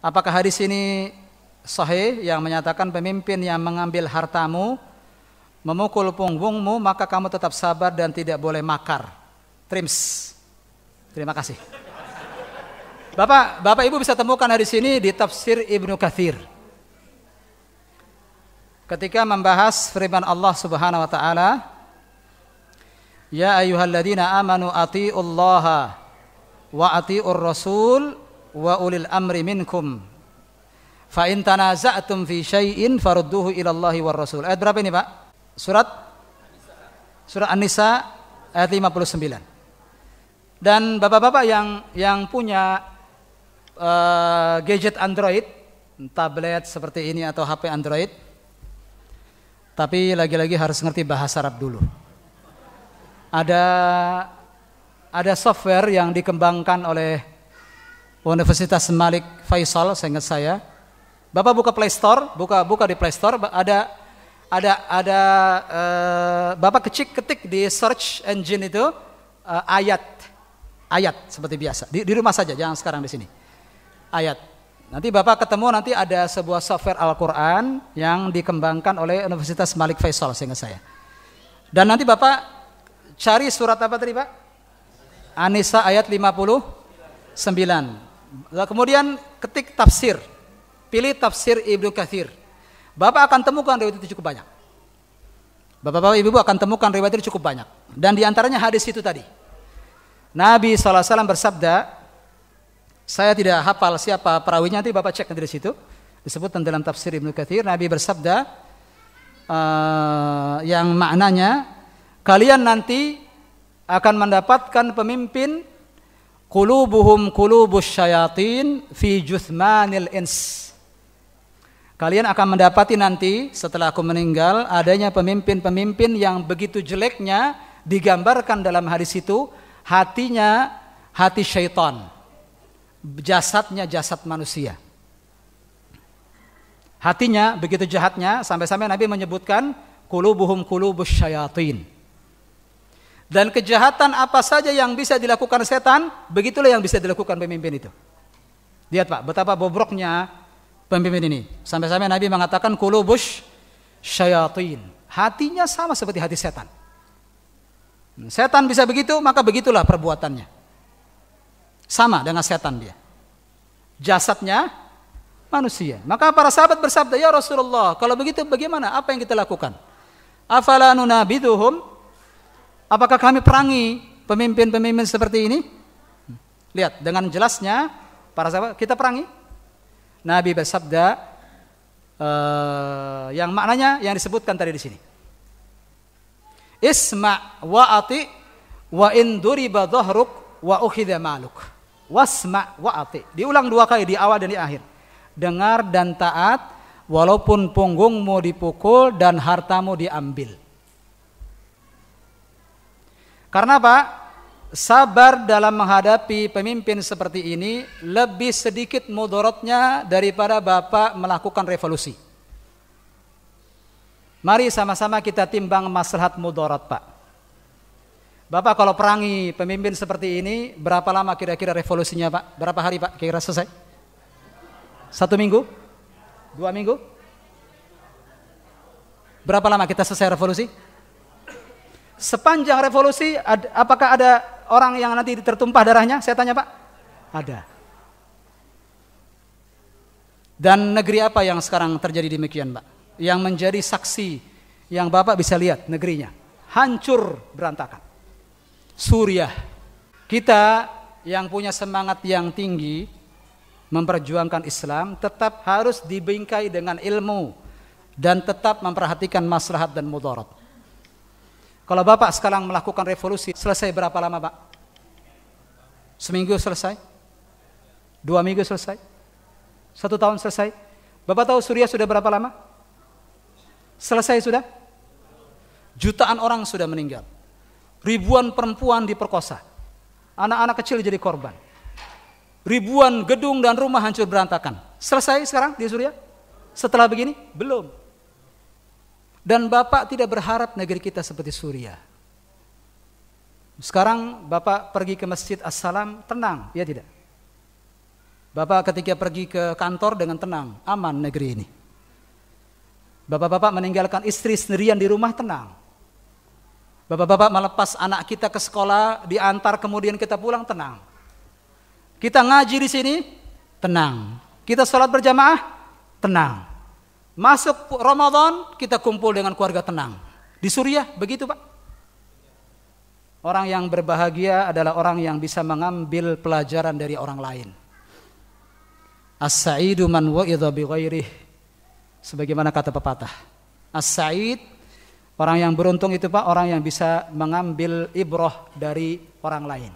Apakah hadis ini sahih yang menyatakan pemimpin yang mengambil hartamu memukul punggungmu maka kamu tetap sabar dan tidak boleh makar. Trims. Terima kasih. Bapak, Bapak Ibu bisa temukan hadis ini di tafsir Ibnu Katsir. Ketika membahas firman Allah Subhanahu wa taala, Ya ayyuhalladzina amanu atiullaha wa atiur rasul wa ulil amri minkum fa in tanaza'tum fi syai'in farudduhu ila Allah war rasul. Ayat berapa ini, Pak? Surat surat An-Nisa ayat 59. Dan Bapak-bapak yang yang punya uh, gadget Android, tablet seperti ini atau HP Android, tapi lagi-lagi harus ngerti bahasa Arab dulu. Ada ada software yang dikembangkan oleh Universitas Malik Faisal, saya ingat saya. Bapak buka Play Store, buka buka di Play Store ada ada ada uh, Bapak kecil ketik di search engine itu uh, ayat ayat seperti biasa. Di, di rumah saja, jangan sekarang di sini. Ayat. Nanti Bapak ketemu nanti ada sebuah software Al-Qur'an yang dikembangkan oleh Universitas Malik Faisal ingat saya. Dan nanti Bapak cari surat apa tadi, Pak? Anisa ayat 59. Lalu kemudian ketik tafsir. Pilih tafsir Ibnu Katsir. Bapak akan temukan riwayat itu cukup banyak. Bapak-bapak ibu-ibu akan temukan riwayat itu cukup banyak. Dan diantaranya hadis itu tadi. Nabi SAW bersabda, saya tidak hafal siapa perawinya, nanti Bapak cek dari situ. Disebut dalam tafsir Ibnu Katsir, Nabi bersabda uh, yang maknanya kalian nanti akan mendapatkan pemimpin Kulubuhum kulubus syayatin fi juthmanil ins. Kalian akan mendapati nanti setelah aku meninggal adanya pemimpin-pemimpin yang begitu jeleknya digambarkan dalam hadis itu hatinya hati syaitan, jasadnya jasad manusia. Hatinya begitu jahatnya sampai-sampai Nabi menyebutkan kulubuhum kulubus syayatin. Dan kejahatan apa saja yang bisa dilakukan setan, begitulah yang bisa dilakukan pemimpin itu. Lihat Pak, betapa bobroknya pemimpin ini. Sampai-sampai Nabi mengatakan kulubush syayatin. Hatinya sama seperti hati setan. Setan bisa begitu, maka begitulah perbuatannya. Sama dengan setan dia. Jasadnya manusia. Maka para sahabat bersabda, "Ya Rasulullah, kalau begitu bagaimana? Apa yang kita lakukan?" nabi duhum. Apakah kami perangi pemimpin-pemimpin seperti ini? Lihat, dengan jelasnya para sahabat kita perangi. Nabi bersabda uh, yang maknanya yang disebutkan tadi di sini. Isma wa ati, wa induri duriba dhahruk wa ukhidha maluk. Wasma ati Diulang dua kali di awal dan di akhir. Dengar dan taat walaupun punggungmu dipukul dan hartamu diambil. Karena apa? Sabar dalam menghadapi pemimpin seperti ini lebih sedikit mudorotnya daripada Bapak melakukan revolusi. Mari sama-sama kita timbang maslahat mudorot, Pak. Bapak kalau perangi pemimpin seperti ini, berapa lama kira-kira revolusinya, Pak? Berapa hari, Pak? Kira-kira selesai? Satu minggu? Dua minggu? Berapa lama kita selesai revolusi? sepanjang revolusi ad, apakah ada orang yang nanti tertumpah darahnya? Saya tanya Pak. Ada. Dan negeri apa yang sekarang terjadi demikian Pak? Yang menjadi saksi yang Bapak bisa lihat negerinya. Hancur berantakan. Suriah. Kita yang punya semangat yang tinggi memperjuangkan Islam tetap harus dibingkai dengan ilmu dan tetap memperhatikan maslahat dan mudarat. Kalau Bapak sekarang melakukan revolusi, selesai berapa lama Pak? Seminggu selesai? Dua minggu selesai? Satu tahun selesai? Bapak tahu Suriah sudah berapa lama? Selesai sudah? Jutaan orang sudah meninggal. Ribuan perempuan diperkosa. Anak-anak kecil jadi korban. Ribuan gedung dan rumah hancur berantakan. Selesai sekarang di Suriah? Setelah begini? Belum. Dan Bapak tidak berharap negeri kita seperti Suriah. Sekarang Bapak pergi ke Masjid Assalam tenang, ya tidak? Bapak ketika pergi ke kantor dengan tenang, aman negeri ini. Bapak-bapak meninggalkan istri sendirian di rumah tenang. Bapak-bapak melepas anak kita ke sekolah, diantar kemudian kita pulang tenang. Kita ngaji di sini tenang. Kita sholat berjamaah tenang. Masuk Ramadan kita kumpul dengan keluarga tenang. Di Suriah begitu Pak. Orang yang berbahagia adalah orang yang bisa mengambil pelajaran dari orang lain. As-sa'idu man wa'idha bi ghairih. Sebagaimana kata pepatah. As-sa'id orang yang beruntung itu Pak, orang yang bisa mengambil ibroh dari orang lain.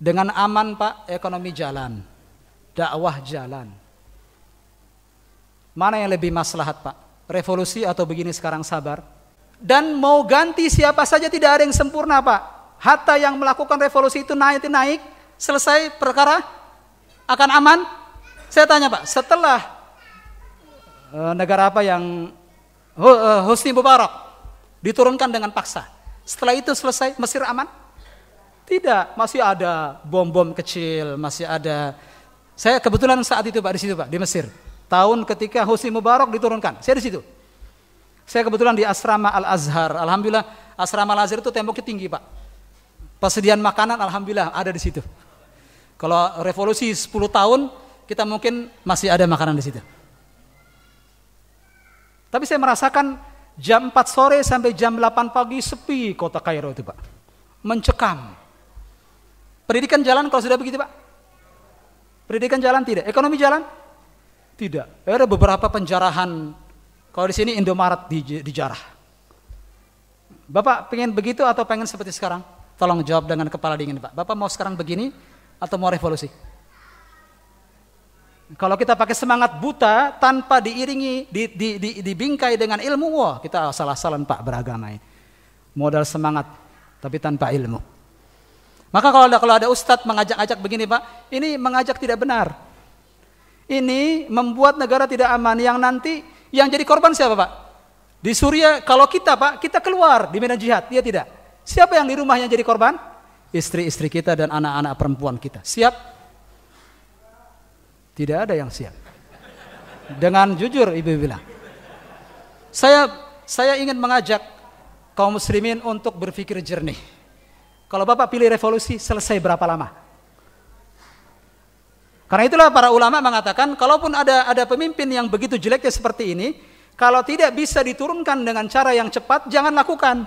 Dengan aman Pak, ekonomi jalan. Dakwah jalan Mana yang lebih maslahat Pak? Revolusi atau begini sekarang sabar? Dan mau ganti siapa saja tidak ada yang sempurna Pak. Hatta yang melakukan revolusi itu naik naik, selesai perkara akan aman. Saya tanya Pak, setelah uh, negara apa yang uh, Husni Mubarak diturunkan dengan paksa. Setelah itu selesai Mesir aman? Tidak, masih ada bom-bom kecil, masih ada. Saya kebetulan saat itu Pak di situ Pak di Mesir Tahun ketika Husni Mubarak diturunkan. Saya di situ. Saya kebetulan di asrama Al Azhar. Alhamdulillah asrama Al Azhar itu temboknya tinggi pak. Persediaan makanan alhamdulillah ada di situ. Kalau revolusi 10 tahun kita mungkin masih ada makanan di situ. Tapi saya merasakan jam 4 sore sampai jam 8 pagi sepi kota Kairo itu pak. Mencekam. Pendidikan jalan kalau sudah begitu pak? Pendidikan jalan tidak, ekonomi jalan tidak. Ya ada beberapa penjarahan. Kalau di sini Indomaret di, dijarah. Bapak pengen begitu atau pengen seperti sekarang? Tolong jawab dengan kepala dingin Pak. Bapak mau sekarang begini atau mau revolusi? Kalau kita pakai semangat buta tanpa diiringi, di, di, di, dibingkai dengan ilmu, wah kita salah salah Pak beragama ini. Modal semangat tapi tanpa ilmu. Maka kalau ada, kalau ada ustadz mengajak-ajak begini Pak, ini mengajak tidak benar ini membuat negara tidak aman yang nanti yang jadi korban siapa Pak? Di Suriah kalau kita Pak, kita keluar di medan jihad, dia tidak. Siapa yang di rumah yang jadi korban? Istri-istri kita dan anak-anak perempuan kita. Siap? Tidak ada yang siap. Dengan jujur Ibu bilang. Saya saya ingin mengajak kaum muslimin untuk berpikir jernih. Kalau Bapak pilih revolusi selesai berapa lama? Karena itulah para ulama mengatakan kalaupun ada ada pemimpin yang begitu jeleknya seperti ini, kalau tidak bisa diturunkan dengan cara yang cepat, jangan lakukan.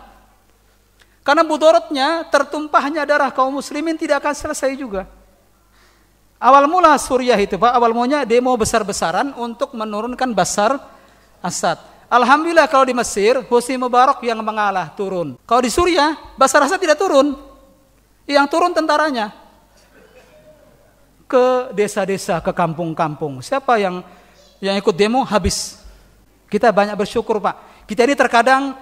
Karena mudorotnya, tertumpahnya darah kaum muslimin tidak akan selesai juga. Awal mula Suriah itu Pak, awal mulanya demo besar-besaran untuk menurunkan Basar Asad. Alhamdulillah kalau di Mesir Husni Mubarak yang mengalah turun. Kalau di Suriah Basar Asad tidak turun. Yang turun tentaranya ke desa-desa, ke kampung-kampung. Siapa yang yang ikut demo habis. Kita banyak bersyukur, Pak. Kita ini terkadang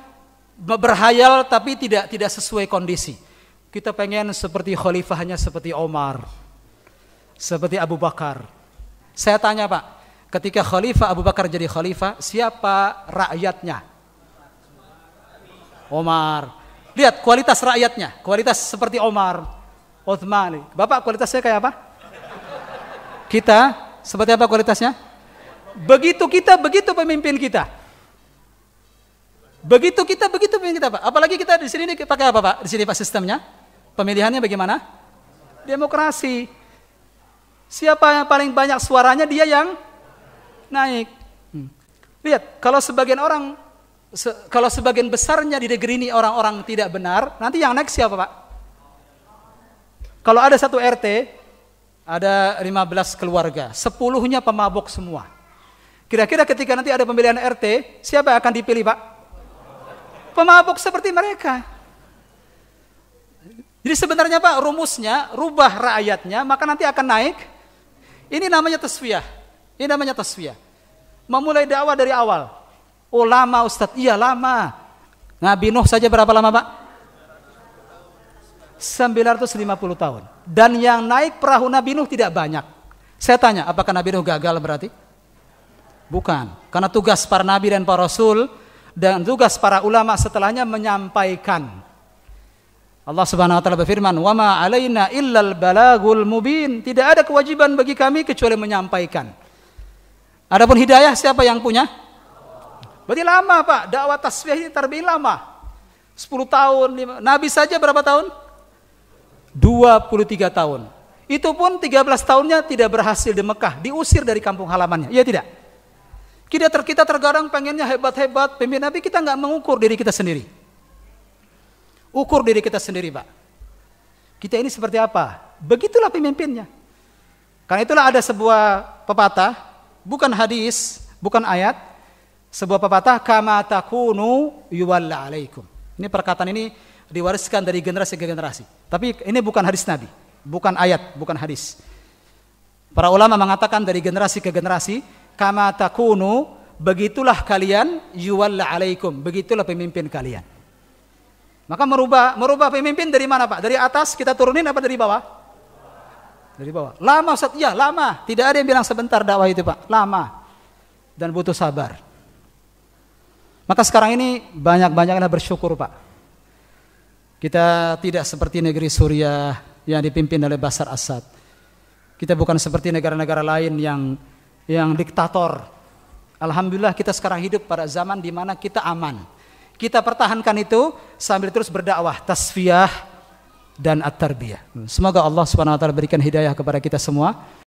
berhayal tapi tidak tidak sesuai kondisi. Kita pengen seperti khalifahnya seperti Omar, seperti Abu Bakar. Saya tanya, Pak, ketika khalifah Abu Bakar jadi khalifah, siapa rakyatnya? Omar. Lihat kualitas rakyatnya, kualitas seperti Omar, Uthman. Bapak kualitasnya kayak apa? kita seperti apa kualitasnya? Begitu kita, begitu pemimpin kita. Begitu kita, begitu pemimpin kita, Pak. Apalagi kita di sini pakai apa, Pak? Di sini Pak sistemnya? Pemilihannya bagaimana? Demokrasi. Siapa yang paling banyak suaranya dia yang naik. Hmm. Lihat, kalau sebagian orang se kalau sebagian besarnya di negeri ini orang-orang tidak benar, nanti yang naik siapa, Pak? Kalau ada satu RT ada 15 keluarga, sepuluhnya nya pemabuk semua. Kira-kira ketika nanti ada pemilihan RT, siapa yang akan dipilih, Pak? Pemabuk seperti mereka. Jadi sebenarnya Pak, rumusnya rubah rakyatnya, maka nanti akan naik. Ini namanya tasfiyah. Ini namanya tasfiyah. Memulai dakwah dari awal. Oh lama Ustadz, iya lama. Nabi Nuh saja berapa lama Pak? 950 tahun. Dan yang naik perahu Nabi Nuh tidak banyak. Saya tanya, apakah Nabi Nuh gagal berarti? Bukan. Karena tugas para nabi dan para rasul dan tugas para ulama setelahnya menyampaikan. Allah Subhanahu wa taala berfirman, "Wa ma alaina illal balagul mubin." Tidak ada kewajiban bagi kami kecuali menyampaikan. Adapun hidayah siapa yang punya? Berarti lama, Pak. Dakwah tasbih ini terbilang lama. 10 tahun, 5. Nabi saja berapa tahun? 23 tahun. Itu pun 13 tahunnya tidak berhasil di Mekah, diusir dari kampung halamannya. Iya tidak? Kita, ter, kita terkadang pengennya hebat-hebat, pemimpin, Nabi kita nggak mengukur diri kita sendiri. Ukur diri kita sendiri, Pak. Kita ini seperti apa? Begitulah pemimpinnya. Karena itulah ada sebuah pepatah, bukan hadis, bukan ayat, sebuah pepatah kama takunu yuwalla alaikum. Ini perkataan ini diwariskan dari generasi ke generasi. Tapi ini bukan hadis Nabi, bukan ayat, bukan hadis. Para ulama mengatakan dari generasi ke generasi, kama takunu begitulah kalian yuwalla alaikum, begitulah pemimpin kalian. Maka merubah merubah pemimpin dari mana Pak? Dari atas kita turunin apa dari bawah? Dari bawah. Lama Ustaz, ya lama. Tidak ada yang bilang sebentar dakwah itu Pak, lama. Dan butuh sabar. Maka sekarang ini banyak-banyaklah bersyukur Pak kita tidak seperti negeri Suriah yang dipimpin oleh Basar Assad. Kita bukan seperti negara-negara lain yang yang diktator. Alhamdulillah kita sekarang hidup pada zaman di mana kita aman. Kita pertahankan itu sambil terus berdakwah, tasfiyah dan at-tarbiyah. Semoga Allah Subhanahu wa taala berikan hidayah kepada kita semua.